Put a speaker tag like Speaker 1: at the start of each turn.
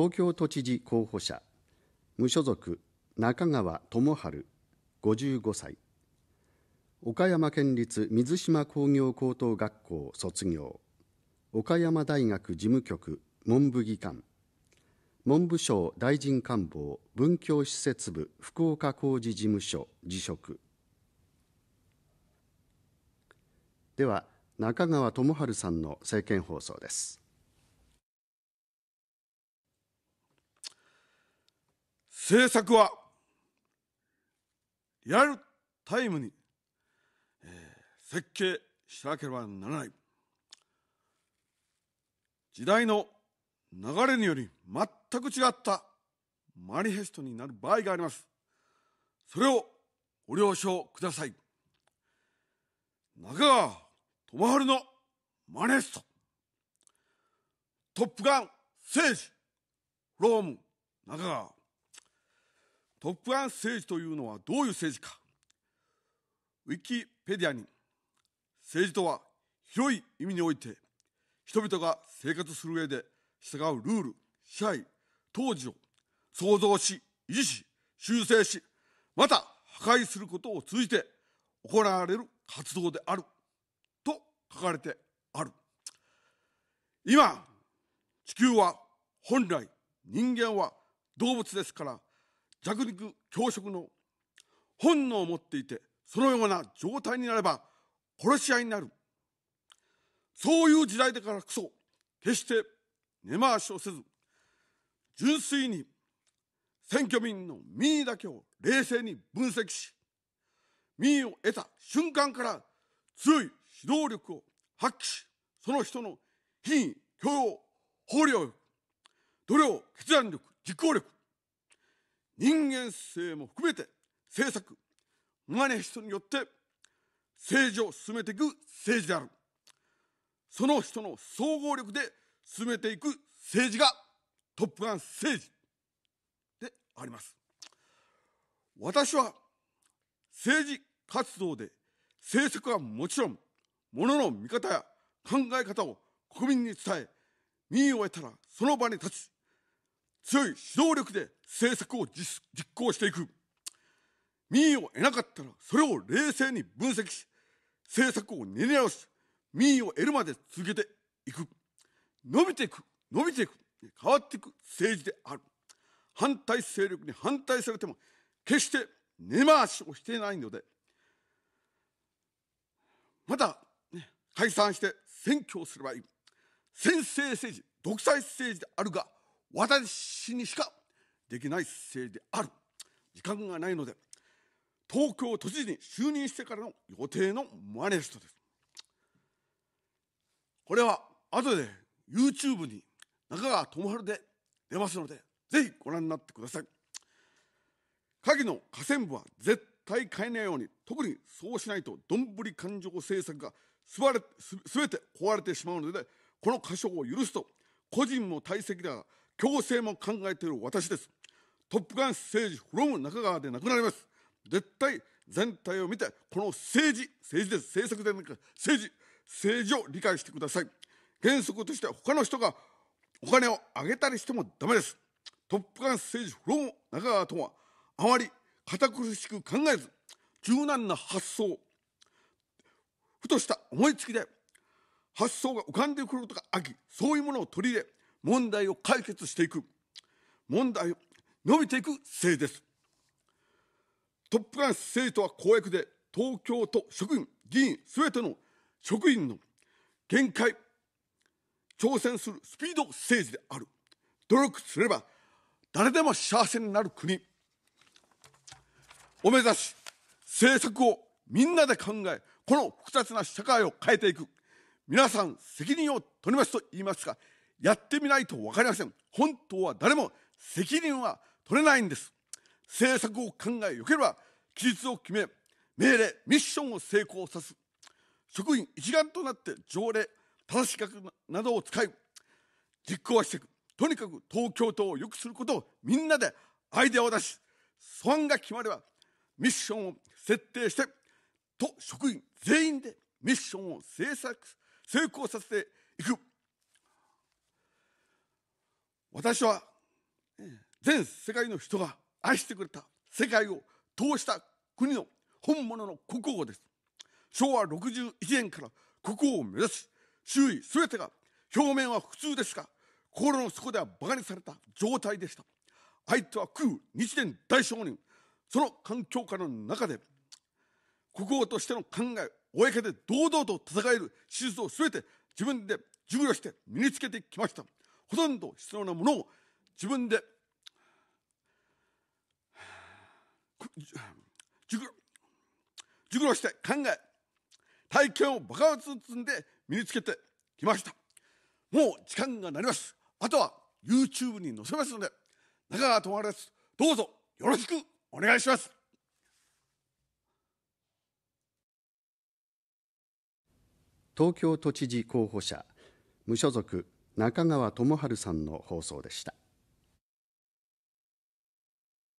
Speaker 1: 東京都知事候補者無所属中川智春55歳岡山県立水島工業高等学校卒業岡山大学事務局文部技官文部省大臣官房文教施設部福岡工事事務所辞職では中川智春さんの政見放送です。
Speaker 2: 政策はリアルタイムに、えー、設計しなければならない時代の流れにより全く違ったマニフェストになる場合がありますそれをご了承ください中川智春のマネストトップガン政治ローム中川トップガン政治というのはどういう政治か。ウィキペディアに、政治とは広い意味において、人々が生活する上で従うルール、支配、当時を創造し、維持し、修正し、また破壊することを通じて行われる活動であると書かれてある。今、地球は本来人間は動物ですから弱肉強食の本能を持っていてそのような状態になれば殺し合いになるそういう時代だからこそ決して根回しをせず純粋に選挙民の民意だけを冷静に分析し民意を得た瞬間から強い指導力を発揮しその人の品位教養法領力努力決断力実行力人間性も含めて政策マネ人によって政治を進めていく政治であるその人の総合力で進めていく政治がトップガン政治であります私は政治活動で政策はもちろんものの見方や考え方を国民に伝え民意を得たらその場に立ち強い指導力で政策を実行していく。民意を得なかったら、それを冷静に分析し、政策を練り直し、民意を得るまで続けていく。伸びていく、伸びていく、変わっていく政治である。反対勢力に反対されても、決して根回しをしていないので、また、ね、解散して選挙をすればいい。先制政治、独裁政治であるが、私にしかできない政治である時間がないので東京都知事に就任してからの予定のマネストですこれは後で YouTube に中川智春で出ますのでぜひご覧になってください鍵の河川部は絶対変えないように特にそうしないとどんぶり勘定政策がすれすべて壊れてしまうのでこの箇所を許すと個人も退席だが強制も考えている私ですトップガンス政治フローム中川でなくなります。絶対全体を見て、この政治、政治です、政策でなく政治、政治を理解してください。原則として他の人がお金をあげたりしてもダメです。トップガンス政治フローム中川とは、あまり堅苦しく考えず、柔軟な発想、ふとした思いつきで、発想が浮かんでくることがあり、そういうものを取り入れ、問題を解決していく。問題を伸びていく政治です。トップン政治とは公約で、東京都職員、議員、すべての職員の限界、挑戦するスピード政治である。努力すれば、誰でも幸せになる国。を目指し、政策をみんなで考え、この複雑な社会を変えていく。皆さん、責任を取りますと言いますが、やってみないと分かりません。本当は誰も責任は取れないんです政策を考えよければ期日を決め命令ミッションを成功さす職員一丸となって条例正し覚などを使い実行はしていくとにかく東京都を良くすることをみんなでアイデアを出し素案が決まればミッションを設定して都職員全員でミッションを制作成功させていく私は、ええ全世界の人が愛してくれた世界を通した国の本物の国王です昭和61年から国王を目指し周囲全てが表面は普通ですが心の底では馬鹿にされた状態でした相手は空日蓮大商人その環境下の中で国王としての考え公で堂々と戦える手術を全て自分で授与して身につけてきましたほとんど必要なものを自分で熟熟慮して考え体験を爆発積んで身につけてきましたもう時間がなりますあとは YouTube に載せますので中川智です。どうぞよろしくお願いします
Speaker 1: 東京都知事候補者無所属中川智春さんの放送でした。